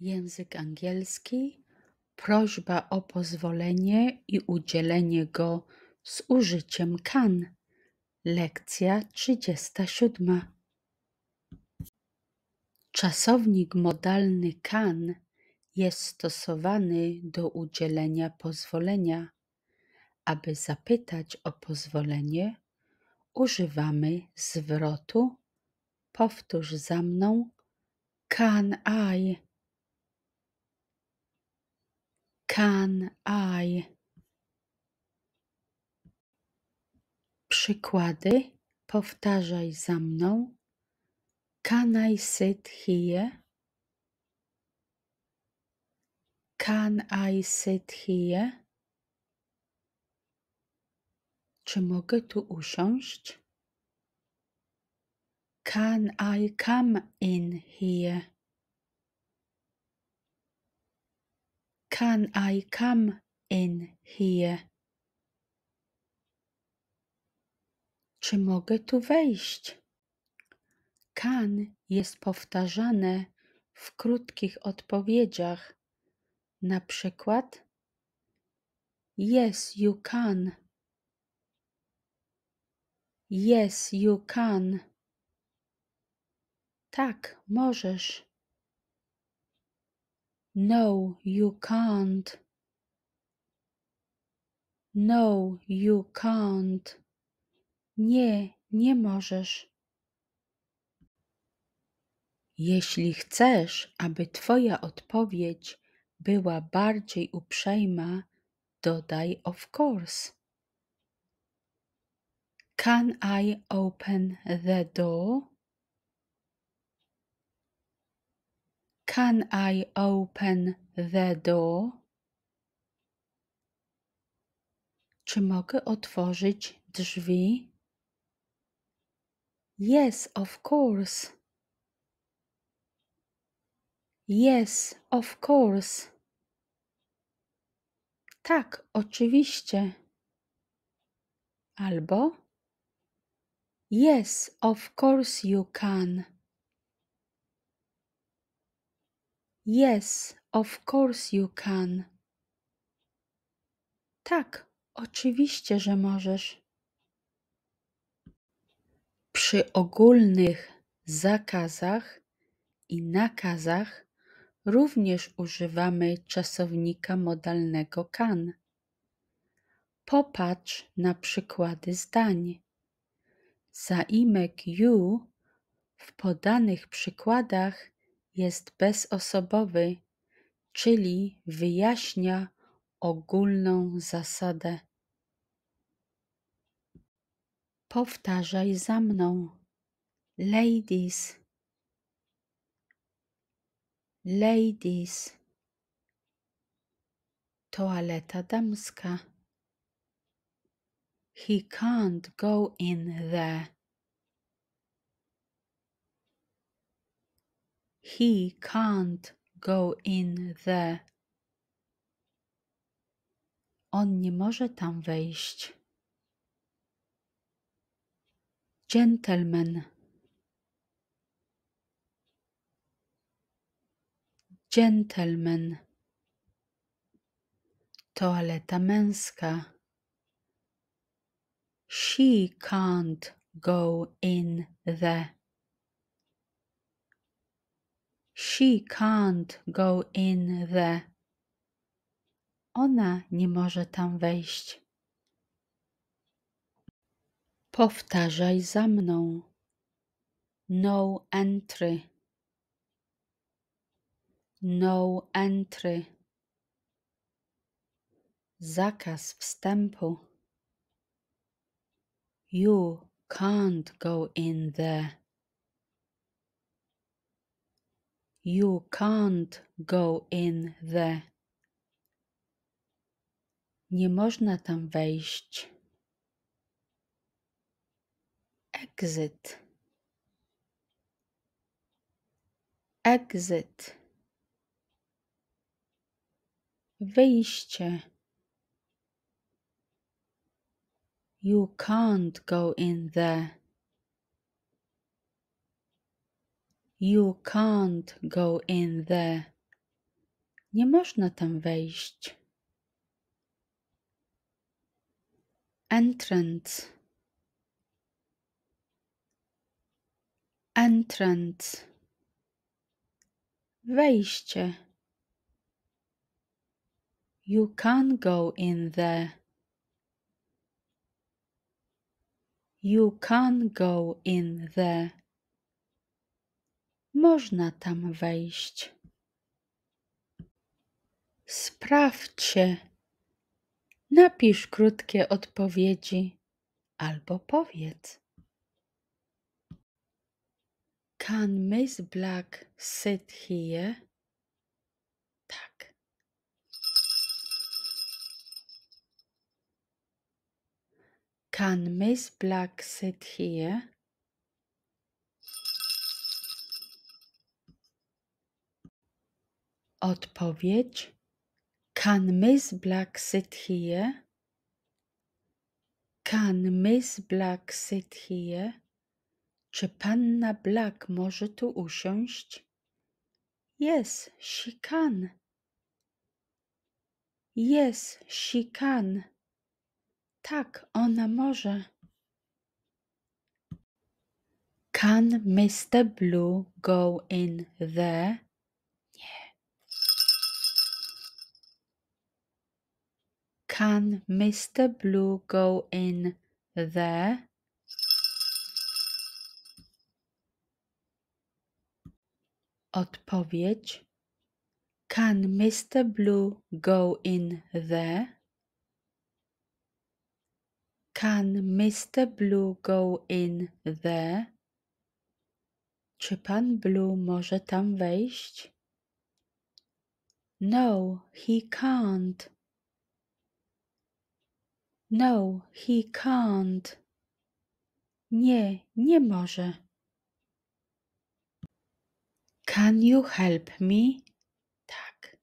Język angielski. Prośba o pozwolenie i udzielenie go z użyciem kan. Lekcja 37. Czasownik modalny kan jest stosowany do udzielenia pozwolenia. Aby zapytać o pozwolenie, używamy zwrotu powtórz za mną can I. Can I? Przykłady. Powtarzaj za mną. Can I sit here? Can I sit here? Czy mogę tu usiąść? Can I come in here? Can I come in here? Czy mogę tu wejść? Can jest powtarzane w krótkich odpowiedziach. Na przykład Yes, you can. Yes, you can. Tak, możesz. No, you can't. No, you can't. Nie, nie możesz. Jeśli chcesz, aby Twoja odpowiedź była bardziej uprzejma, dodaj of course. Can I open the door? Can I open the door? Czy mogę otworzyć drzwi? Yes, of course. Yes, of course. Tak, oczywiście. Albo Yes, of course you can. Yes, of course you can. Tak, oczywiście, że możesz. Przy ogólnych zakazach i nakazach również używamy czasownika modalnego can. Popatrz na przykłady zdań. Zaimek you w podanych przykładach jest bezosobowy, czyli wyjaśnia ogólną zasadę. Powtarzaj za mną. Ladies. Ladies. Toaleta damska. He can't go in there. He can't go in there. On nie może tam wejść. Gentleman. Gentleman. Toaleta męska. She can't go in there. She can't go in there. Ona nie może tam wejść. Powtarzaj za mną. No entry. No entry. Zakaz wstępu. You can't go in there. You can't go in there. Nie można tam wejść. Exit. Exit. Wyjście. You can't go in there. You can't go in there. Nie można tam wejść. Entrance. Entrance. Wejście. You can't go in there. You can't go in there można tam wejść. Sprawdźcie. Napisz krótkie odpowiedzi albo powiedz. Can Miss Black sit here? Tak. Can Miss Black sit here? Odpowiedź: Kan Miss Black sit here? Kan Miss Black sit here? Czy panna Black może tu usiąść? Yes, she can. Yes, she can. Tak, ona może. Can Mr. Blue go in there? Can Mr. Blue go in there? Odpowiedź Can Mr. Blue go in there? Can Mr. Blue go in there? Czy pan Blue może tam wejść? No, he can't. No, he can't. Nie, nie może. Can you help me? Tak.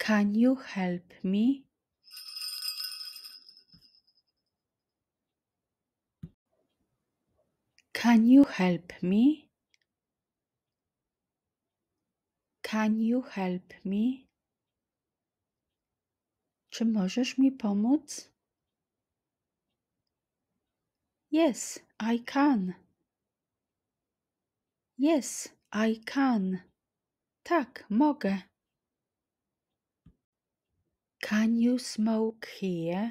Can you help me? Can you help me? Can you help me? Czy możesz mi pomóc? Yes, I can. Yes, I can. Tak, mogę. Can you smoke here?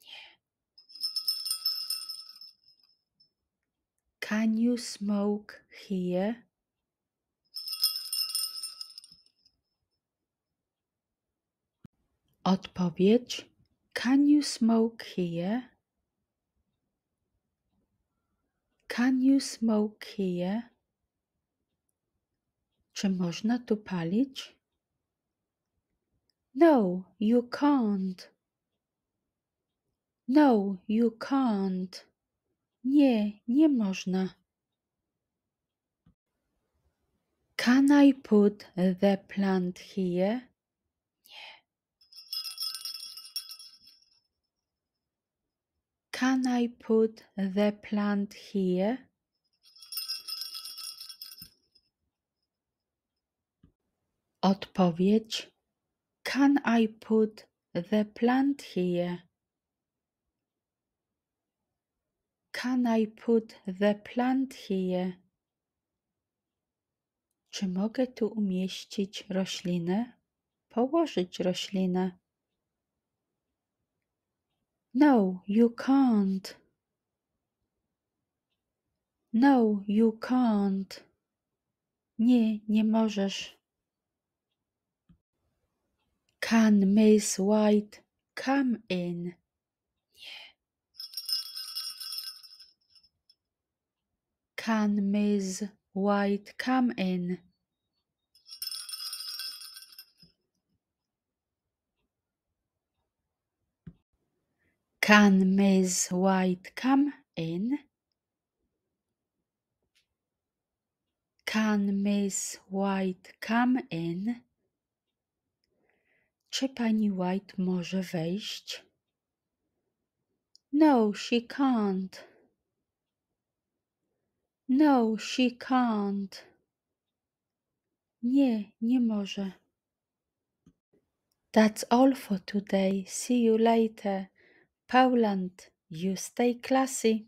Nie. Can you smoke here? Odpowiedź: Can you smoke here? Can you smoke here? Czy można tu palić? No, you can't. No, you can't. Nie, nie można. Can I put the plant here? Can I put the plant here? Odpowiedź Can I put the plant here? Can I put the plant here? Czy mogę tu umieścić roślinę? Położyć roślinę. No, you can't. No, you can't. Nie, nie możesz. Can Miss White come in? Nie. Can Miss White come in? Can Miss White come in? Can Miss White come in? Czy pani White może wejść? No, she can't. No, she can't. Nie, nie może. That's all for today. See you later. Poland, you stay classy.